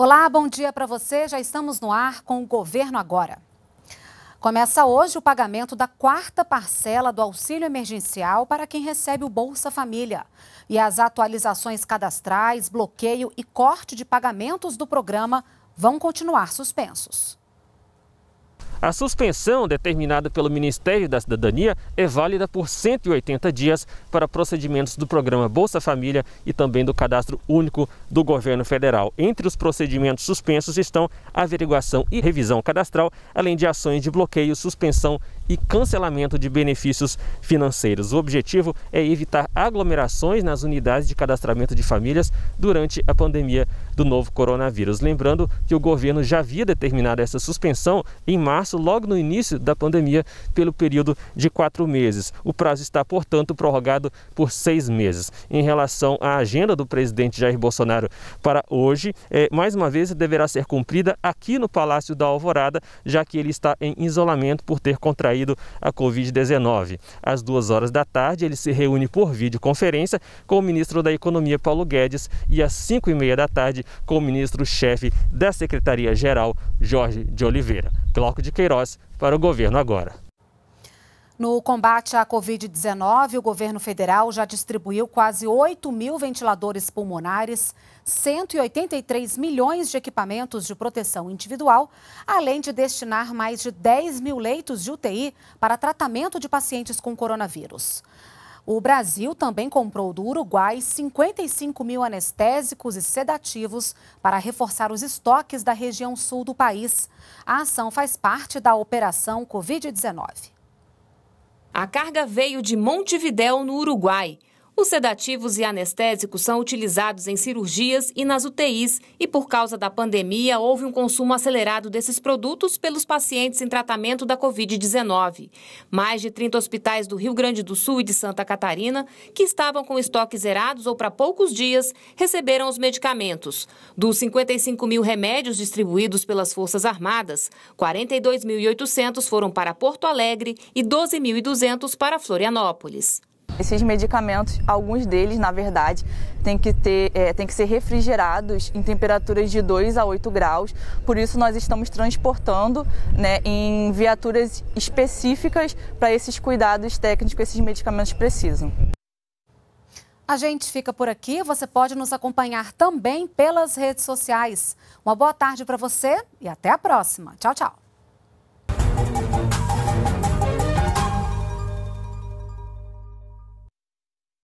Olá, bom dia para você. Já estamos no ar com o Governo Agora. Começa hoje o pagamento da quarta parcela do auxílio emergencial para quem recebe o Bolsa Família. E as atualizações cadastrais, bloqueio e corte de pagamentos do programa vão continuar suspensos. A suspensão determinada pelo Ministério da Cidadania é válida por 180 dias para procedimentos do programa Bolsa Família e também do Cadastro Único do Governo Federal. Entre os procedimentos suspensos estão averiguação e revisão cadastral, além de ações de bloqueio, suspensão e cancelamento de benefícios financeiros. O objetivo é evitar aglomerações nas unidades de cadastramento de famílias durante a pandemia do novo coronavírus. Lembrando que o governo já havia determinado essa suspensão em março, logo no início da pandemia, pelo período de quatro meses. O prazo está, portanto, prorrogado por seis meses. Em relação à agenda do presidente Jair Bolsonaro para hoje, é, mais uma vez deverá ser cumprida aqui no Palácio da Alvorada, já que ele está em isolamento por ter contraído contraído a Covid-19. Às duas horas da tarde, ele se reúne por videoconferência com o ministro da Economia, Paulo Guedes, e às cinco e meia da tarde, com o ministro-chefe da Secretaria-Geral, Jorge de Oliveira. Glauco de Queiroz, para o Governo Agora. No combate à Covid-19, o governo federal já distribuiu quase 8 mil ventiladores pulmonares, 183 milhões de equipamentos de proteção individual, além de destinar mais de 10 mil leitos de UTI para tratamento de pacientes com coronavírus. O Brasil também comprou do Uruguai 55 mil anestésicos e sedativos para reforçar os estoques da região sul do país. A ação faz parte da Operação Covid-19. A carga veio de Montevidéu, no Uruguai. Os sedativos e anestésicos são utilizados em cirurgias e nas UTIs, e por causa da pandemia houve um consumo acelerado desses produtos pelos pacientes em tratamento da Covid-19. Mais de 30 hospitais do Rio Grande do Sul e de Santa Catarina, que estavam com estoques zerados ou para poucos dias, receberam os medicamentos. Dos 55 mil remédios distribuídos pelas Forças Armadas, 42.800 foram para Porto Alegre e 12.200 para Florianópolis. Esses medicamentos, alguns deles, na verdade, têm que, ter, é, têm que ser refrigerados em temperaturas de 2 a 8 graus. Por isso, nós estamos transportando né, em viaturas específicas para esses cuidados técnicos que esses medicamentos precisam. A gente fica por aqui. Você pode nos acompanhar também pelas redes sociais. Uma boa tarde para você e até a próxima. Tchau, tchau.